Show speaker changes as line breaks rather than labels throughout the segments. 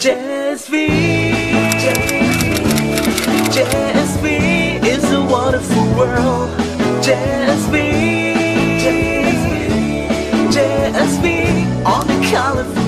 Jazz be, Jazz be is a wonderful world. Jazz be, Jazz be on the colorful.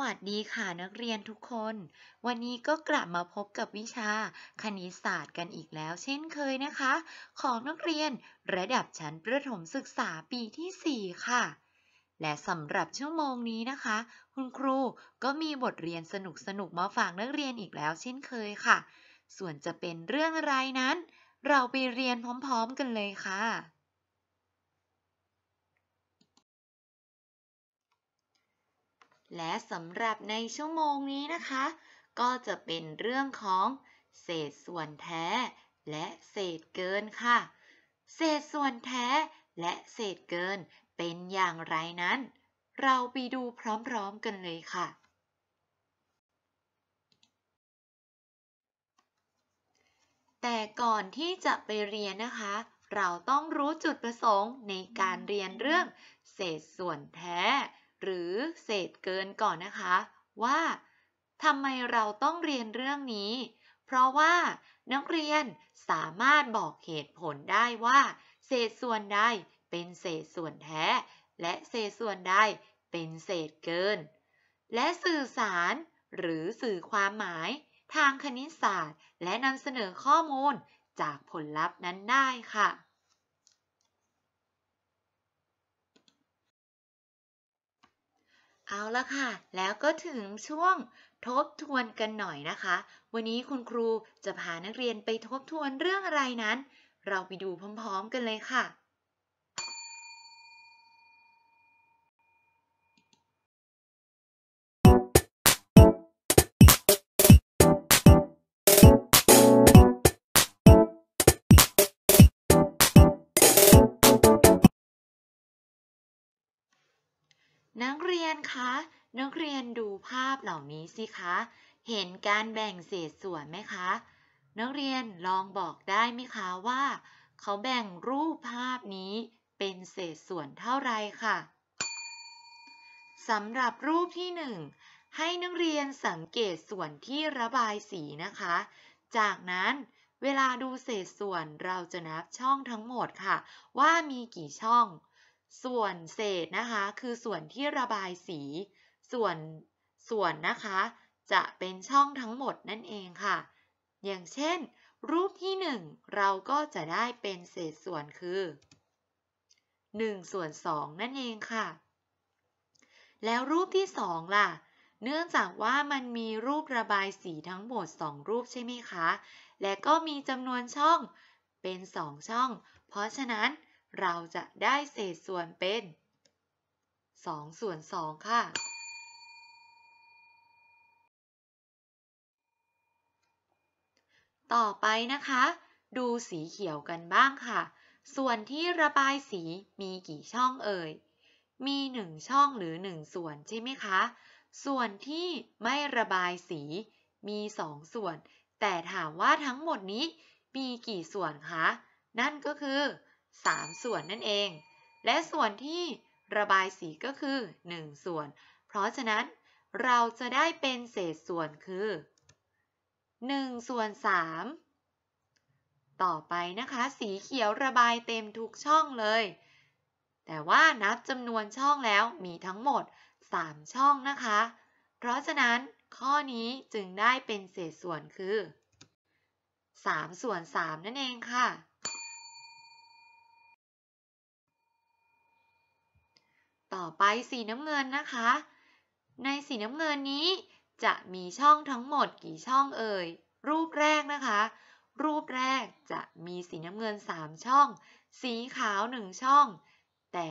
วัสดีค่ะนักเรียนทุกคน วันนี้ก็กลับมาพบกับวิชาคณิตศาสตร์กันอีกแล้วเช่นเคยนะคะ ของนักเรียนระดับชั้นประถมศึกษาปีที่ 4 ค่ะ และสำหรับชั่วโมงนี้นะคะ คุณครูก็มีบทเรียนสนุกสนุกมาฝากนักเรียนอีกแล้วเช่นเคยค่ะ ส่วนจะเป็นเรื่องอะไรนั้น เราไปเรียนพร้อมๆกันเลยค่ะและสำหรับในชั่วโมงนี้นะคะ ก็จะเป็นเรื่องของเศษส่วนแท้ และเศษเกินค่ะ เศษส่วนแท้และเศษเกินเป็นอย่างไรนั้น เราไปดูพร้อมๆกันเลยค่ะ แต่ก่อนที่จะไปเรียนนะคะ เราต้องรู้จุดประสงค์ในการเรียนเรื่องเศษส่วนแท้หรือเศษเกินก่อนนะคะ ว่าทำไมเราต้องเรียนเรื่องนี้ เพราะว่านักเรียนสามารถบอกเหตุผลได้ว่า เศษส่วนใดเป็นเศษส่วนแท้ และเศษส่วนใดเป็นเศษเกิน และสื่อสารหรือสื่อความหมาย ทางคณิตศาสตร์ และนำเสนอข้อมูลจากผลลัพธ์นั้นได้ค่ะเอาละค่ะ แล้วก็ถึงช่วงทบทวนกันหน่อยนะคะ วันนี้คุณครูจะพานักเรียนไปทบทวนเรื่องอะไรนั้น เราไปดูพร้อมๆกันเลยค่ะนักเรียนคะ นักเรียนดูภาพเหล่านี้สิคะ เห็นการแบ่งเศษส่วนไหมคะ นักเรียนลองบอกได้ไหมคะว่า เขาแบ่งรูปภาพนี้เป็นเศษส่วนเท่าไรคะ่ะสำหรับรูปที่หนึ่งให้นักเรียนสังเกตส่วนที่ระบายสีนะคะ จากนั้นเวลาดูเศษส่วนเราจะนับช่องทั้งหมดค่ะ ว่ามีกี่ช่องส่วนเศษนะคะคือส่วนที่ระบายสีส่วนส่วนนะคะ จะเป็นช่องทั้งหมดนั่นเองค่ะ อย่างเช่นรูปที่ 1 เราก็จะได้เป็นเศษส่วนคือ1ส่วน2นั่นเองค่ะ แล้วรูปที่2ล่ะ เนื่องจากว่ามันมีรูประบายสีทั้งหมด 2 รูปใช่ไหมคะและก็มีจำนวนช่องเป็น2ช่อง เพราะฉะนั้นเราจะได้เศษส่วนเป็น2ส่วน2ค่ะ ต่อไปนะคะ ดูสีเขียวกันบ้างค่ะ ส่วนที่ระบายสีมีกี่ช่องเอ่ย มี1ช่องหรือ 1 ส่วนใช่ไหมคะ ส่วนที่ไม่ระบายสีมี2ส่วน แต่ถามว่าทั้งหมดนี้มีกี่ส่วนคะ นั่นก็คือ3ส่วนนั่นเอง และส่วนที่ระบายสีก็คือ 1 ส่วน เพราะฉะนั้นเราจะได้เป็นเศษส่วนคือ1ส่วน3ต่อไปนะคะ สีเขียวระบายเต็มทุกช่องเลย แต่ว่านับจำนวนช่องแล้วมีทั้งหมด 3 ช่องนะคะ เพราะฉะนั้นข้อนี้จึงได้เป็นเศษส่วนคือ3ส่วน3นั่นเองค่ะต่อไปสีน้ำเงินนะคะ ในสีน้ำเงินนี้จะมีช่องทั้งหมดกี่ช่องเอ่ย รูปแรกนะคะ รูปแรกจะมีสีน้ำเงิน 3 ช่อง สีขาว1ช่อง แต่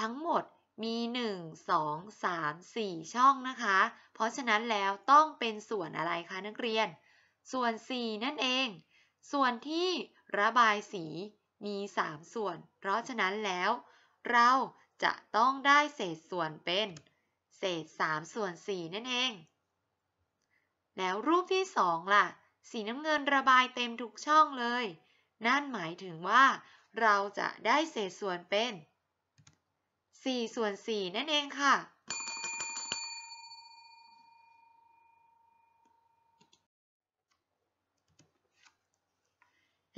ทั้งหมดมี 1 2 3 4 ช่องนะคะ เพราะฉะนั้นแล้วต้องเป็นส่วนอะไรคะ นักเรียน ส่วน 4 นั่นเอง ส่วนที่ระบายสีมี 3 ส่วน เพราะฉะนั้นแล้วเราจะต้องได้เศษส่วนเป็น เศษ3ส่วน 4 นั่นเอง แล้วรูปที่ 2 ล่ะ สีน้ำเงินระบายเต็มทุกช่องเลย นั่นหมายถึงว่า เราจะได้เศษส่วนเป็น 4 ส่วน4นั่นเองค่ะ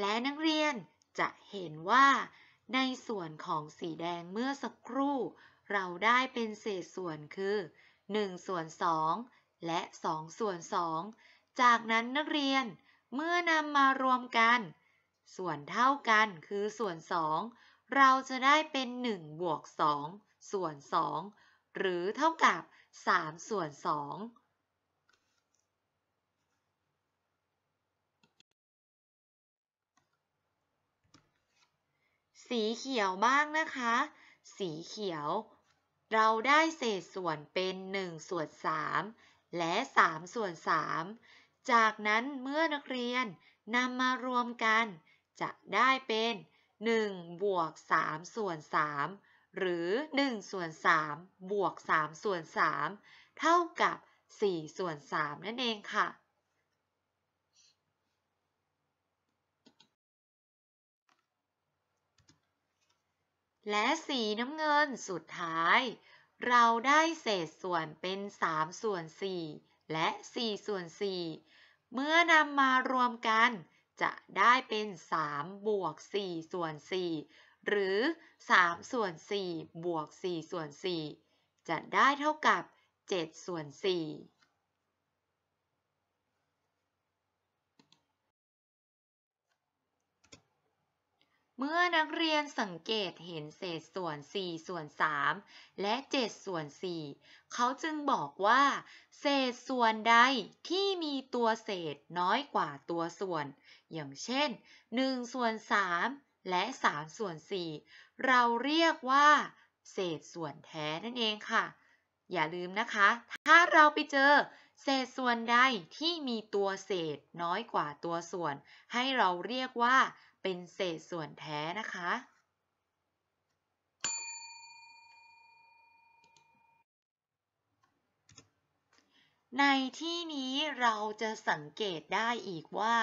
และนักเรียนจะเห็นว่าในส่วนของสีแดงเมื่อสักครู่ เราได้เป็นเศษส่วนคือ 1 ส่วน2และ2ส่วน2จากนั้นนักเรียนเมื่อนำมารวมกัน ส่วนเท่ากันคือส่วน 2 เราจะได้เป็น 1 บวก2ส่วน 2 หรือเท่ากับ 3 ส่วน2สีเขียวบ้างนะคะ สีเขียวเราได้เศษส่วนเป็น 1 ส่วน 3 และ 3 ส่วน 3 จากนั้นเมื่อนักเรียนนำมารวมกันจะได้เป็น 1 บวก 3 ส่วน 3 หรือ 1 ส่วน 3 บวก 3 ส่วน 3 เท่ากับ 4 ส่วน3นั่นเองค่ะและสีน้ำเงินสุดท้ายเราได้เศษส่วนเป็น 3 ส่วน 4 และ 4 ส่วน 4 เมื่อนำมารวมกันจะได้เป็น 3 บวก 4 ส่วน 4 หรือ 3 ส่วน 4 บวก 4 ส่วน 4 จะได้เท่ากับ 7 ส่วน4เมื่อนักเรียนสังเกตเห็นเศษส่วน 4 ส่วน 3 และ 7 ส่วน 4 เขาจึงบอกว่า เศษส่วนใดที่มีตัวเศษน้อยกว่าตัวส่วน อย่างเช่น 1 ส่วน 3 และ 3 ส่วน 4 เราเรียกว่า เศษส่วนแท้นั่นเองค่ะ อย่าลืมนะคะ ถ้าเราไปเจอ เศษส่วนใดที่มีตัวเศษน้อยกว่าตัวส่วน ให้เราเรียกว่าเป็นเศษส่วนแท้นะคะ ในที่นี้เราจะสังเกตได้อีกว่า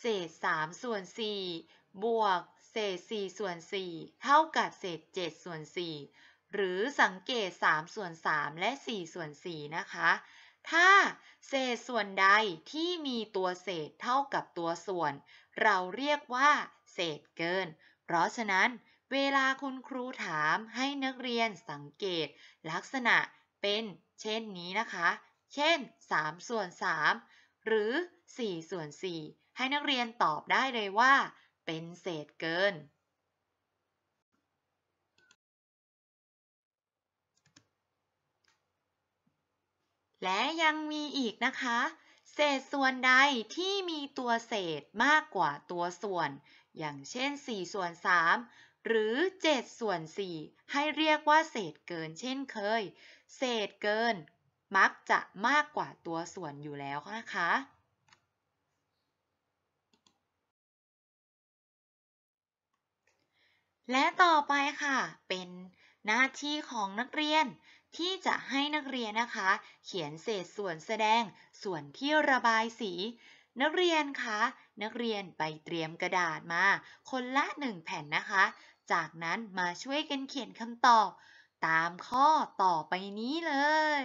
เศษ3ส่วน 4 บวกเศษ4ส่วน4เท่ากับ เศษ7ส่วน4หรือสังเกต3ส่วน3และ4ส่วน4นะคะ ถ้าเศษส่วนใดที่มีตัวเศษเท่ากับตัวส่วนเราเรียกว่าเศษเกิน เพราะฉะนั้นเวลาคุณครูถามให้นักเรียนสังเกตลักษณะเป็นเช่นนี้นะคะ เช่น 3 ส่วน 3 หรือ 4 ส่วน 4 ให้นักเรียนตอบได้เลยว่าเป็นเศษเกิน และยังมีอีกนะคะเศษส่วนใดที่มีตัวเศษมากกว่าตัวส่วน อย่างเช่น 4 ส่วน 3 หรือ 7 ส่วน 4 ให้เรียกว่าเศษเกินเช่นเคย เศษเกินมักจะมากกว่าตัวส่วนอยู่แล้วนะคะและต่อไปค่ะ เป็นหน้าที่ของนักเรียนที่จะให้นักเรียนนะคะ เขียนเศษส่วนแสดง ส่วนที่ระบายสี นักเรียนคะนักเรียนไปเตรียมกระดาษมา คนละหนึ่งแผ่นนะคะ จากนั้นมาช่วยกันเขียนคำตอบ ตามข้อต่อไปนี้เลย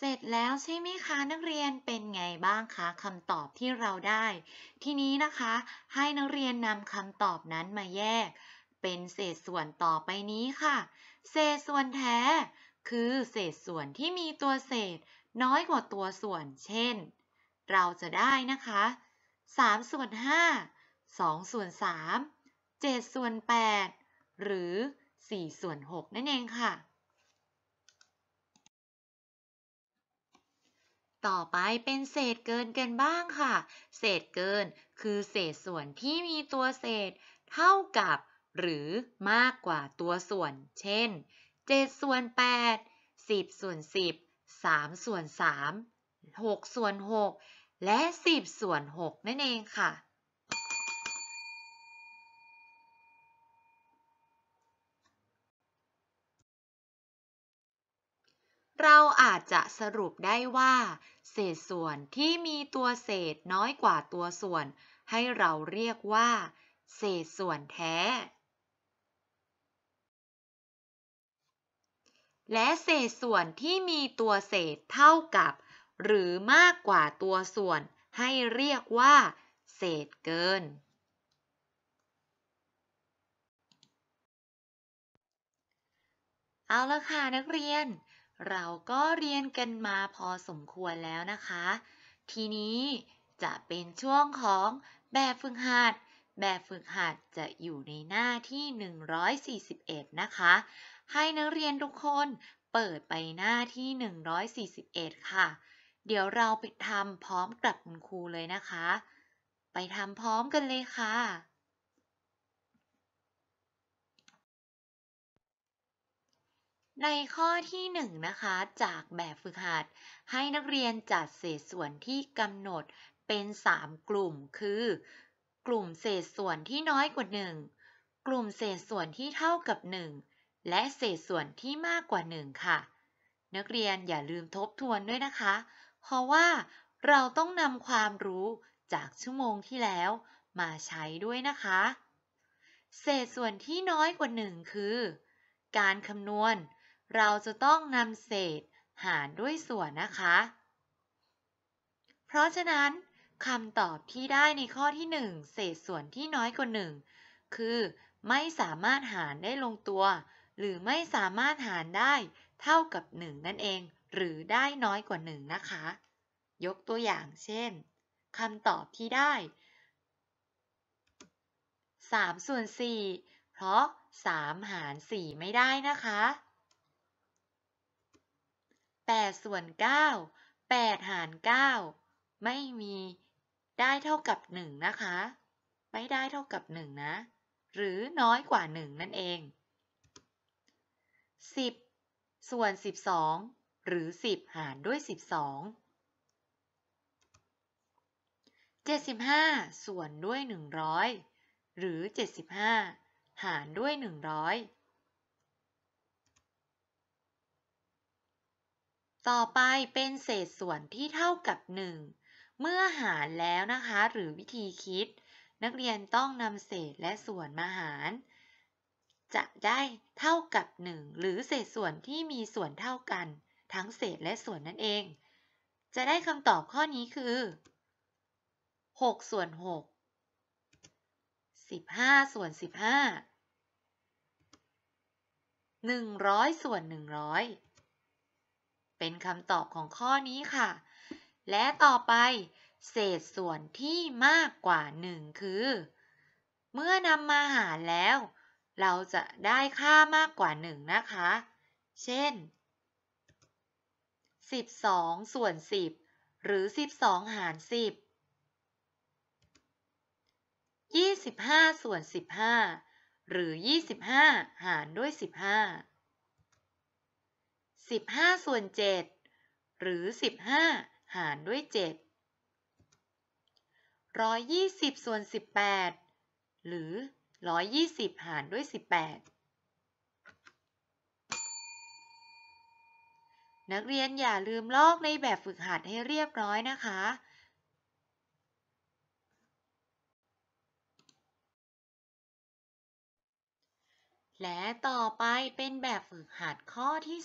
เสร็จแล้วใช่ไหมคะนักเรียนเป็นไงบ้างคะคำตอบที่เราได้ ทีนี้นะคะให้นักเรียนนำคำตอบนั้นมาแยก เป็นเศษส่วนต่อไปนี้ค่ะ เศษส่วนแท้ คือเศษส่วนที่มีตัวเศษน้อยกว่าตัวส่วน เช่น เราจะได้นะคะ3ส่วน5 2ส่วน3 7ส่วน8หรือ4ส่วน6นั่นเองค่ะต่อไปเป็นเศษเกินกันบ้างค่ะ เศษเกินคือเศษส่วนที่มีตัวเศษเท่ากับ หรือมากกว่าตัวส่วน เช่น7ส่วน 8 10 ส่วน 10 3 ส่วน 3 6 ส่วน 6 และ 10 ส่วน 6นั่นเองค่ะเราอาจจะสรุปได้ว่า เศษส่วนที่มีตัวเศษน้อยกว่าตัวส่วน ให้เราเรียกว่า เศษส่วนแท้ และเศษส่วนที่มีตัวเศษเท่ากับ หรือมากกว่าตัวส่วน ให้เรียกว่า เศษเกิน เอาละค่ะนักเรียนเราก็เรียนกันมาพอสมควรแล้วนะคะ ทีนี้จะเป็นช่วงของแบบฝึกหัด แบบฝึกหัดจะอยู่ในหน้าที่ 141 นะคะ ให้นักเรียนทุกคนเปิดไปหน้าที่ 141 ค่ะ เดี๋ยวเราไปทำพร้อมกับคุณครูเลยนะคะ ไปทำพร้อมกันเลยค่ะในข้อที่1นนะคะ จากแบบฝึกหัดให้นักเรียนจัดเศษส่วนที่กำหนดเป็น 3 กลุ่มคือ กลุ่มเศษส่วนที่น้อยกว่า 1 กลุ่มเศษส่วนที่เท่ากับ 1 และเศษส่วนที่มากกว่า 1 ค่ะ นักเรียนอย่าลืมทบทวนด้วยนะคะ เพราะว่าเราต้องนำความรู้จากชั่วโมงที่แล้วมาใช้ด้วยนะคะ เศษส่วนที่น้อยกว่า 1 คือ การคำนวณเราจะต้องนำเศษหารด้วยส่วนนะคะ เพราะฉะนั้นคำตอบที่ได้ในข้อที่ 1 เศษส่วนที่น้อยกว่า 1 คือไม่สามารถหารได้ลงตัว หรือไม่สามารถหารได้ เท่ากับ 1 นั่นเอง หรือได้น้อยกว่า 1 นะคะ ยกตัวอย่างเช่นคำตอบที่ได้ 3 ส่วน 4 เพราะ 3 หาร 4 ไม่ได้นะคะแปดส่วนเก้าแปดหารเก้าไม่มีได้เท่ากับหนึ่งนะคะ ไม่ได้เท่ากับหนึ่งนะ หรือน้อยกว่าหนึ่งนั่นเองสิบส่วนสิบสองหรือสิบหารด้วยสิบสองเจ็ดสิบห้าส่วนด้วยหนึ่งร้อยหรือเจ็ดสิบห้าหารด้วยหนึ่งร้อยต่อไปเป็นเศษส่วนที่เท่ากับ 1 เมื่อหารแล้วนะคะ หรือวิธีคิด นักเรียนต้องนำเศษและส่วนมาหาร จะได้เท่ากับ 1 หรือเศษส่วนที่มีส่วนเท่ากัน ทั้งเศษและส่วนนั่นเอง จะได้คำตอบข้อนี้คือ6ส่วน6 15ส่วน15 100ส่วน100เป็นคำตอบของข้อนี้ค่ะ และต่อไปเศษส่วนที่มากกว่า 1 คือ เมื่อนำมาหารแล้ว เราจะได้ค่ามากกว่า 1 นะคะ เช่น 12 ส่วน 10 หรือ 12 หาร 10 25 ส่วน 15 หรือ 25 หารด้วย 15 15ส่วน 7 หรือ 15 หารด้วย 7 120 ส่วน 18 หรือ 120 หารด้วย 18 นักเรียนอย่าลืมลอกในแบบฝึกหัดให้เรียบร้อยนะคะและต่อไปเป็นแบบฝึกหัดข้อที่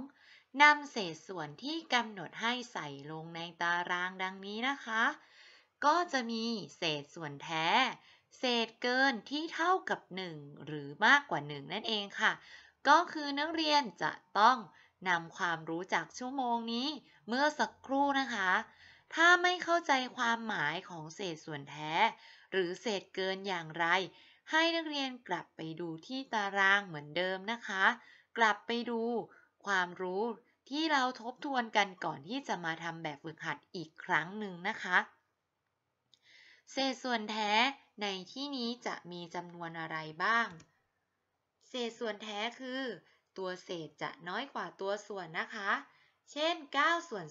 2นำเศษส่วนที่กำหนดให้ใส่ลงในตารางดังนี้นะคะ ก็จะมีเศษส่วนแท้ เศษเกินที่เท่ากับ 1 หรือมากกว่า 1 นั่นเองค่ะ ก็คือนักเรียนจะต้องนำความรู้จากชั่วโมงนี้ เมื่อสักครู่นะคะ ถ้าไม่เข้าใจความหมายของเศษส่วนแท้ หรือเศษเกินอย่างไรให้นักเรียนกลับไปดูที่ตารางเหมือนเดิมนะคะ กลับไปดูความรู้ที่เราทบทวนกันก่อนที่จะมาทำแบบฝึกหัดอีกครั้งหนึ่งนะคะ เศษส่วนแท้ในที่นี้จะมีจำนวนอะไรบ้าง เศษส่วนแท้คือ ตัวเศษจะน้อยกว่าตัวส่วนนะคะ เช่น 9 ส่วน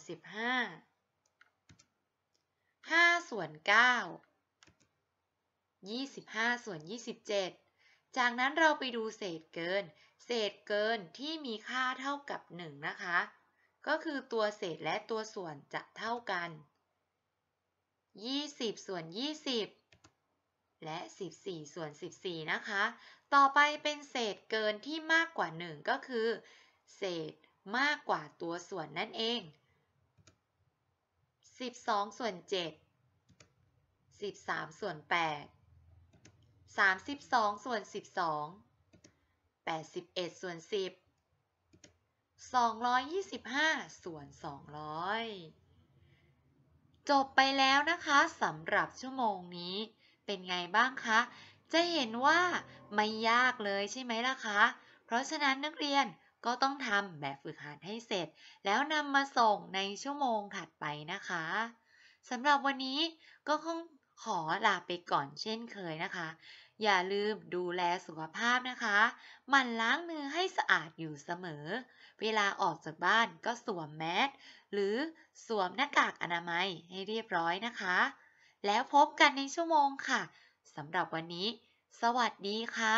15 5 ส่วน 9 25ส่วน27 จากนั้นเราไปดูเศษเกิน เศษเกินที่มีค่าเท่ากับ 1 นะคะ ก็คือตัวเศษและตัวส่วนจะเท่ากัน 20ส่วน20 และ 14ส่วน14 นะคะ ต่อไปเป็นเศษเกินที่มากกว่า 1 ก็คือ เศษมากกว่าตัวส่วนนั่นเอง 12ส่วน7 13ส่วน8 32ส่วน 12 81 ส่วน 10 225 ส่วน 200 จบไปแล้วนะคะสำหรับชั่วโมงนี้เป็นไงบ้างคะ จะเห็นว่าไม่ยากเลยใช่ไหมล่ะคะ เพราะฉะนั้นนักเรียนก็ต้องทำแบบฝึกหัดให้เสร็จ แล้วนำมาส่งในชั่วโมงถัดไปนะคะสำหรับวันนี้ก็คงขอลาไปก่อนเช่นเคยนะคะอย่าลืมดูแลสุขภาพนะคะ มันล้างมือให้สะอาดอยู่เสมอ เวลาออกจากบ้านก็สวมแมสหรือสวมหน้ากากอนามัยให้เรียบร้อยนะคะ แล้วพบกันในชั่วโมงค่ะ สำหรับวันนี้ สวัสดีค่ะ